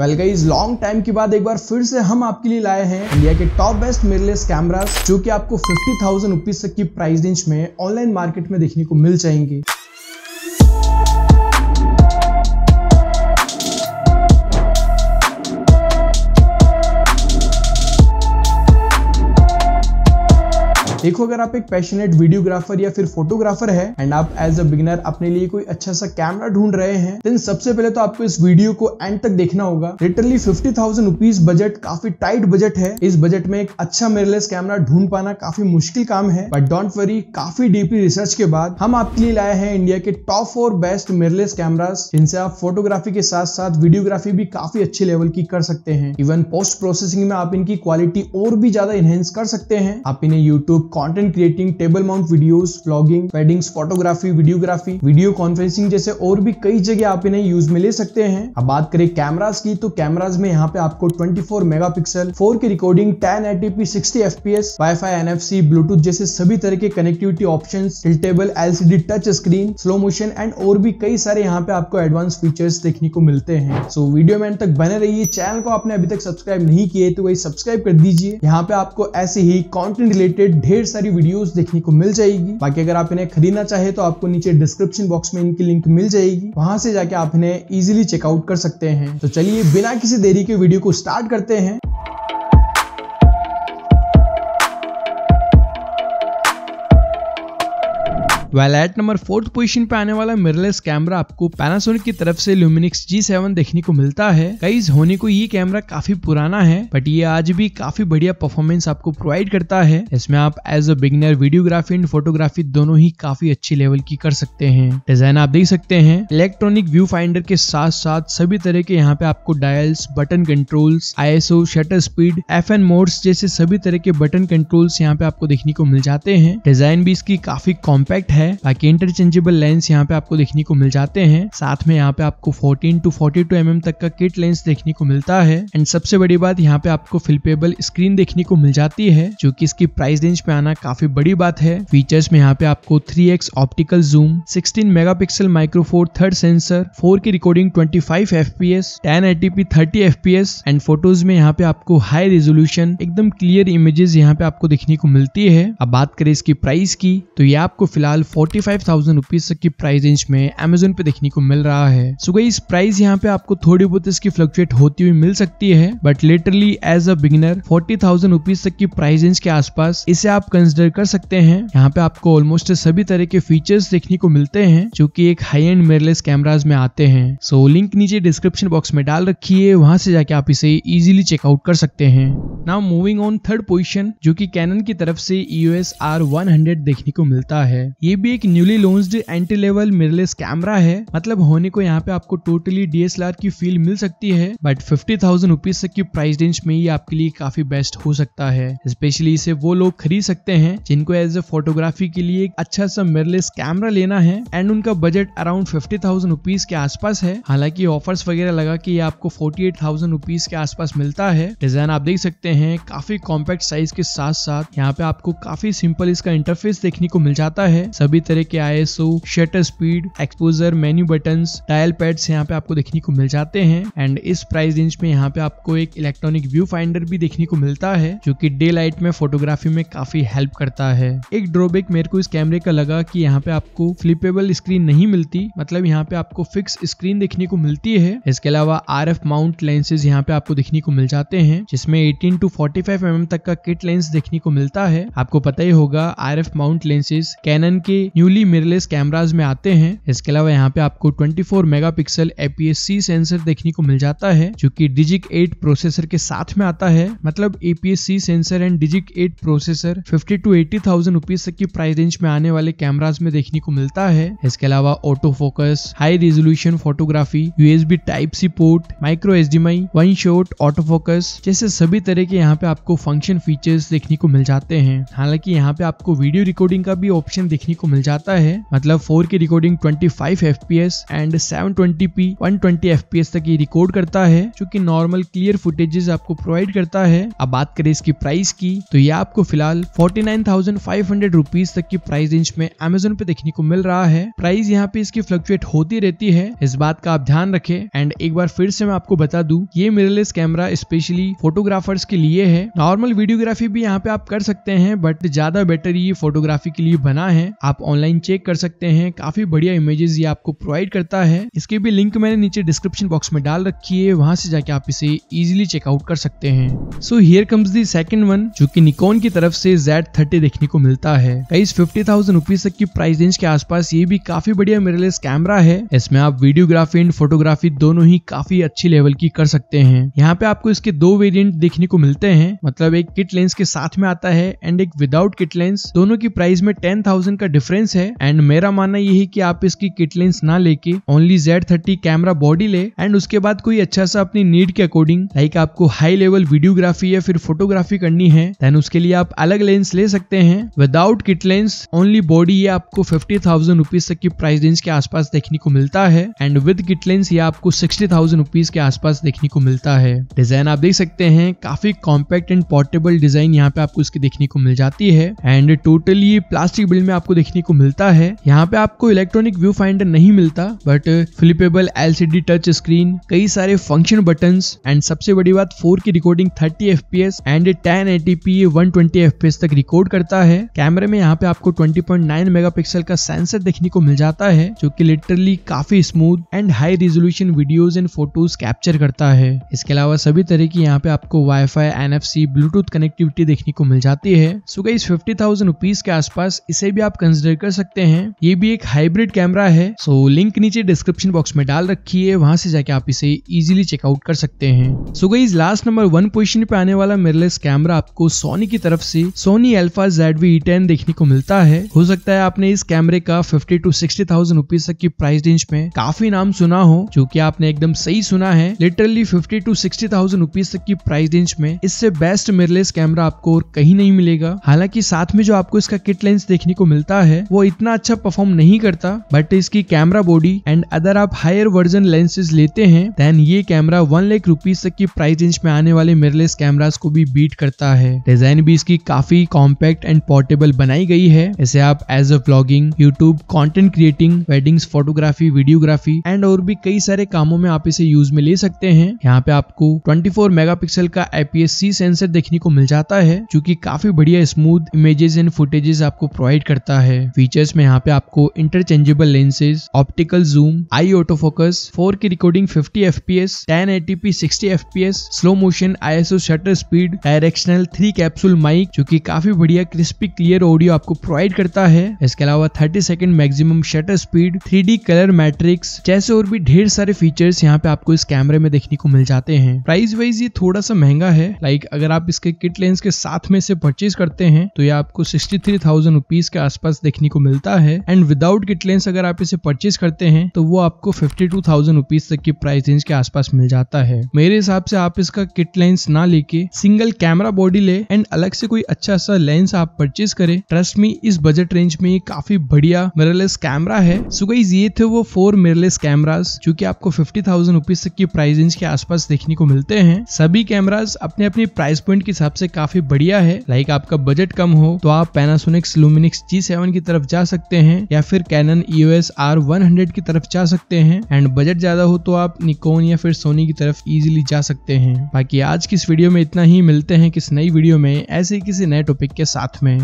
well guys long time के बाद एक बार फिर से हम आपके लिए लाए हैं इंडिया के टॉप बेस्ट मिरलेस कैमरास जो कि आपको 50,000 थाउजेंड रुपीज तक की प्राइस रेंज में ऑनलाइन मार्केट में देखने को मिल जाएंगे देखो अगर आप एक पैशनेट वीडियोग्राफर या फिर फोटोग्राफर है एंड आप एज अ बिगिनर अपने लिए कोई अच्छा सा कैमरा ढूंढ रहे हैं देन सबसे पहले तो आपको इस वीडियो को एंड तक देखना होगा literally fifty thousand rupees budget काफी टाइट बजट है इस बजट में एक अच्छा मिररलेस कैमरा ढूंढ पाना काफी मुश्किल काम है बट डोंट वरी काफी डीपली रिसर्च के बाद हम आपके लिए लाए हैं इंडिया के top four best mirrorless camera जिनसे आप फोटोग्राफी के साथ साथ वीडियोग्राफी भी काफी अच्छे लेवल की कर सकते हैं इवन पोस्ट प्रोसेसिंग में आप इनकी क्वालिटी और भी ज्यादा इनहेंस कर सकते हैं आप इन्हें YouTube content creating table mount videos vlogging weddings photography videography video conferencing जैसे और भी कई जगह आप इन्हें यूज में ले सकते हैं अब बात करें कैमराज की तो कैमराज में यहाँ पे आपको twenty four mega pixel four K recording ten F P S wifi N F C Bluetooth जैसे सभी तरह के connectivity option tiltable LCD touch screen slow motion and और भी कई सारे यहाँ पे आपको एडवांस फीचर्स देखने को मिलते हैं सो so, वीडियो में तक बने रहिए चैनल को आपने अभी तक सब्सक्राइब नहीं किए तो वही सब्सक्राइब कर दीजिए यहाँ पे आपको ऐसे ही कॉन्टेंट रिलेटेड ढेर ढेर सारी वीडियोस देखने को मिल जाएगी बाकी अगर आप इन्हें खरीदना चाहे तो आपको नीचे डिस्क्रिप्शन बॉक्स में इनकी लिंक मिल जाएगी वहां से जाके आप इन्हें इजिली चेकआउट कर सकते हैं तो चलिए बिना किसी देरी के वीडियो को स्टार्ट करते हैं well at number fourth position पे आने वाला मिररलेस कैमरा आपको पैनासोनिक की तरफ से ल्यूमिनिक्स जी देखने को मिलता है कई होने को ये कैमरा काफी पुराना है बट ये आज भी काफी बढ़िया परफॉर्मेंस आपको प्रोवाइड करता है इसमें आप as a beginner videography and photography दोनों ही काफी अच्छी लेवल की कर सकते हैं डिजाइन आप देख सकते हैं इलेक्ट्रॉनिक व्यू फाइंडर के साथ साथ सभी तरह के यहाँ पे आपको dials button controls ISO shutter speed F N modes जैसे सभी तरह के बटन कंट्रोल्स यहाँ पे आपको देखने को मिल जाते हैं डिजाइन भी इसकी काफी कॉम्पैक्ट है है बाकी इंटरचेंजेबल लेंस यहाँ पे आपको देखने को मिल जाते हैं साथ में यहाँ पे आपको 14 टू 42 टू mm तक का किट लेंस देखने को मिलता है एंड सबसे बड़ी बात यहाँ पे आपको फिल्पेबल स्क्रीन देखने को मिल जाती है जो की इसकी प्राइस रेंज पे आना काफी बड़ी बात है फीचर्स में यहाँ पे आपको three optical zoom sixteen mega pixel micro four third sensor four K recording twenty five 25 fps 1080p 30 fps and photos में यहाँ पे आपको हाई रेजोल्यूशन एकदम क्लियर इमेजेस यहाँ पे आपको देखने को मिलती है अब बात करें इसकी प्राइस की तो ये आपको फिलहाल फोर्टी फाइव थाउजेंड रुपीज तक की प्राइस रेंज में अमेजोन पे देखने को मिल रहा है सो गई प्राइस यहाँ पे आपको थोड़ी बहुत इसकी फ्लक्चुएट होती हुई मिल सकती है but literally as a beginner forty thousand rupees तक की प्राइस रेंज के आसपास इसे आप कंसिडर कर सकते हैं यहाँ पे आपको ऑलमोस्ट सभी तरह के फीचर्स देखने को मिलते हैं जो की एक हाई एंड मेरलेस कैमराज में आते हैं सो so, लिंक नीचे डिस्क्रिप्शन बॉक्स में डाल रखी है वहां से जाके आप इसे इजिली चेकआउट कर सकते हैं now moving on third position जो की कैनन की तरफ से ईओएस e आर देखने को मिलता है ये भी एक newly launched entry level mirrorless camera है मतलब होने को यहाँ पे आपको टोटली डीएसएलआर की फील मिल सकती है बट फिफ्टी थाउजेंड रुपीज तक की प्राइस रेंज में ही आपके लिए काफी बेस्ट हो सकता है स्पेशली इसे वो लोग खरीद सकते हैं जिनको एज ए फोटोग्राफी के लिए एक अच्छा सा मिरलेस कैमरा लेना है एंड उनका budget around fifty thousand rupees के आसपास है हालांकि ऑफर्स वगैरह लगा की ये आपको फोर्टी एट थाउजेंड रुपीज के आसपास मिलता है डिजाइन आप देख सकते हैं काफी कॉम्पैक्ट साइज के साथ साथ यहाँ पे आपको काफी सिंपल इसका इंटरफेस देखने को मिल जाता है सब सभी तरह के I shutter speed exposure menu button dial pads यहाँ पे आपको देखने को मिल जाते हैं एंड इस प्राइस रेंज में यहाँ पे आपको एक इलेक्ट्रॉनिक व्यू फाइंडर भी देखने को मिलता है जो की डे लाइट में फोटोग्राफी में काफी हेल्प करता है एक ड्रॉबैक मेरे को इस कैमरे का लगा की यहाँ पे आपको फ्लिपेबल स्क्रीन नहीं मिलती मतलब यहाँ पे आपको फिक्स स्क्रीन देखने को मिलती है इसके अलावा आर एफ माउंट लेंसेज यहाँ पे आपको देखने को मिल जाते हैं जिसमें 18 टू 45 एम mm तक का किट लेंस देखने को मिलता है आपको पता ही होगा R F mount lenses Canon के के न्यूली मिरलेस कैमराज में आते हैं इसके अलावा यहाँ पे आपको 24 मेगापिक्सल एपीएससी सेंसर देखने को मिल जाता है जो कि डिजिक 8 प्रोसेसर के साथ में आता है मतलब APSC sensor and DIGIC 8 processor fifty to eighty thousand rupees तक की प्राइस रेंज में आने वाले कैमराज में देखने को मिलता है इसके अलावा auto focus high resolution photography USB type C port micro H one shot auto focus जैसे सभी तरह के यहाँ पे आपको फंक्शन फीचर्स देखने को मिल जाते हैं हालांकि यहाँ पे आपको वीडियो रिकॉर्डिंग का भी ऑप्शन देखने को को मिल जाता है मतलब four K recording 25 fps and 720p 120 fps तक ये रिकॉर्ड करता है जो कि नॉर्मल क्लियर फुटेजेस आपको प्रोवाइड करता है अब बात करें इसकी प्राइस की तो ये आपको फिलहाल 49,500 रुपीस तक की प्राइस रेंज में अमेजोन पे देखने को मिल रहा है प्राइस यहाँ पे इसकी फ्लक्चुएट होती रहती है इस बात का आप ध्यान रखे एंड एक बार फिर से मैं आपको बता दू ये मिररलेस कैमरा स्पेशली फोटोग्राफर्स के लिए है नॉर्मल वीडियोग्राफी भी यहाँ पे आप कर सकते हैं बट ज्यादा बेटर ये फोटोग्राफी के लिए बना है आप आप ऑनलाइन चेक कर सकते हैं काफी बढ़िया इमेजेस ये आपको प्रोवाइड करता है इसके भी लिंक मैंने नीचे डिस्क्रिप्शन बॉक्स में डाल रखी है वहां से जाके आप इसे इजिली चेकआउट कर सकते हैं so here comes the second one जो की निकोन की तरफ से Z30 देखने को मिलता है कई फिफ्टी थाउजेंड रुपीज तक की प्राइस रेंज के आसपास ये भी काफी बढ़िया मिररलेस कैमरा है इसमें आप वीडियोग्राफी एंड फोटोग्राफी दोनों ही काफी अच्छी लेवल की कर सकते हैं यहाँ पे आपको इसके दो वेरिएंट देखने को मिलते हैं मतलब एक किट लेंस के साथ में आता है एंड एक विदाउट किट लेंस दोनों की प्राइस में टेन थाउजेंड का डिफरेंस है एंड मेरा मानना यही कि आप इसकी किट लेंस ना लेके only Z thirty camera body ले एंड उसके बाद कोई अच्छा सा अपनी नीड के अकॉर्डिंग लाइक आपको हाई लेवल वीडियोग्राफी या फिर फोटोग्राफी करनी है देन उसके लिए आप अलग लेंस ले सकते हैं without kit lens only body ये आपको फिफ्टी थाउजेंड रुपीज तक की प्राइस रेंज के आसपास देखने को मिलता है एंड विद किट लेंस ये आपको सिक्सटी थाउजेंड रुपीज के आसपास देखने को मिलता है डिजाइन आप देख सकते हैं काफी कॉम्पैक्ट एंड पोर्टेबल डिजाइन यहाँ पे आपको इसकी देखने को मिल जाती है एंड टोटली प्लास्टिक बिल्ड में आपको देखने देखने को मिलता है यहाँ पे आपको इलेक्ट्रॉनिक व्यू फाइंडर नहीं मिलता but flippable LCD touch screen कई सारे फंक्शन बटन एंड सबसे बड़ी बात four K recording thirty F P S and ten eighty P one twenty F P S तक रिकॉर्ड करता है कैमरे में यहाँ पे आपको twenty point nine mega pixel का सेंसर देखने को मिल जाता है जो की लिटरली काफी smooth and high resolution videos and photos capture करता है इसके अलावा सभी तरह की यहाँ पे आपको wifi N F C Bluetooth connectivity देखने को मिल जाती है सो गई फिफ्टी थाउजेंड रुपीज के आसपास इसे भी आप कंसिडर कंसिडर कर सकते हैं ये भी एक हाइब्रिड कैमरा है सो लिंक नीचे डिस्क्रिप्शन बॉक्स में डाल रखी है वहां से जाके आप इसे इजिली चेकआउट कर सकते हैं सो गई लास्ट नंबर वन पोजिशन पे आने वाला मिरलेस कैमरा आपको सोनी की तरफ से Sony alpha Z V ten देखने को मिलता है हो सकता है आपने इस कैमरे का fifty to sixty thousand rupees तक की प्राइस रेंज में काफी नाम सुना हो जो की आपने एकदम सही सुना है literally fifty to sixty thousand rupees तक की प्राइस रेंज में इससे बेस्ट मिरलेस कैमरा आपको और कहीं नहीं मिलेगा हालांकि साथ में जो आपको इसका किट लेंस देखने को मिलता है है वो इतना अच्छा परफॉर्म नहीं करता बट इसकी कैमरा बॉडी एंड अदर आप हायर वर्जन लेंसेज लेते हैं देन ये कैमरा वन लाख रुपीज तक की प्राइस रेंज में आने वाले मिरलेस कैमराज को भी बीट करता है डिजाइन भी इसकी काफी कॉम्पैक्ट एंड पोर्टेबल बनाई गई है इसे आप as a blogging YouTube content creating wedding photography videography and और भी कई सारे कामों में आप इसे यूज में ले सकते हैं यहाँ पे आपको मेगा पिक्सल का आईपीएस-सी सेंसर देखने को मिल जाता है जो की काफी बढ़िया स्मूथ इमेजेस एंड फुटेजेस आपको प्रोवाइड करता है है फीचर्स में यहाँ पे आपको interchangeable lenses optical zoom eye auto focus four K recording fifty F P S ten eighty P sixty F P S slow motion I S O shutter speed directional three capsule mic जो की काफी बढ़िया crispy clear audio आपको provide करता है इसके अलावा thirty second maximum shutter speed three D colour matrix जैसे और भी ढेर सारे फीचर्स यहाँ पे आपको इस कैमरे में देखने को मिल जाते हैं प्राइस वाइज ये थोड़ा सा महंगा है लाइक अगर आप इसके किट लेंस के साथ में से परचेज करते हैं तो ये आपको सिक्सटी थ्री थाउजेंड रुपीज के आसपास देखने को मिलता है एंड विदाउट किट लेंस अगर आप इसे परचेज करते हैं तो वो आपको फिफ्टी टू थाउजेंड रुपीज तक की प्राइस रेंज के आसपास मिल जाता है मेरे हिसाब से आप इसका किट लेंस ना लेके सिंगल कैमरा बॉडी ले एंड अलग से कोई अच्छा सा लेंस आप परचेज करें ट्रस्ट में इस बजट रेंज में काफी बढ़िया मिररलेस कैमरा है सो गाइज ये थे वो फोर मिररलेस कैमराज जो की आपको फिफ्टी थाउजेंड रुपीज तक की प्राइस रेंज के आसपास देखने को मिलते हैं सभी कैमराज अपने अपने प्राइस पॉइंट के हिसाब से काफी बढ़िया है लाइक आपका बजट कम हो तो आप पैनासोनिक्स लुमिनिक्स जी सेवन की तरफ जा सकते हैं या फिर कैनन ईओएस आर 100 की तरफ जा सकते हैं एंड बजट ज्यादा हो तो आप निकोन या फिर सोनी की तरफ इजिली जा सकते हैं बाकी आज की इस वीडियो में इतना ही मिलते हैं किस नई वीडियो में ऐसे ही किसी नए टॉपिक के साथ में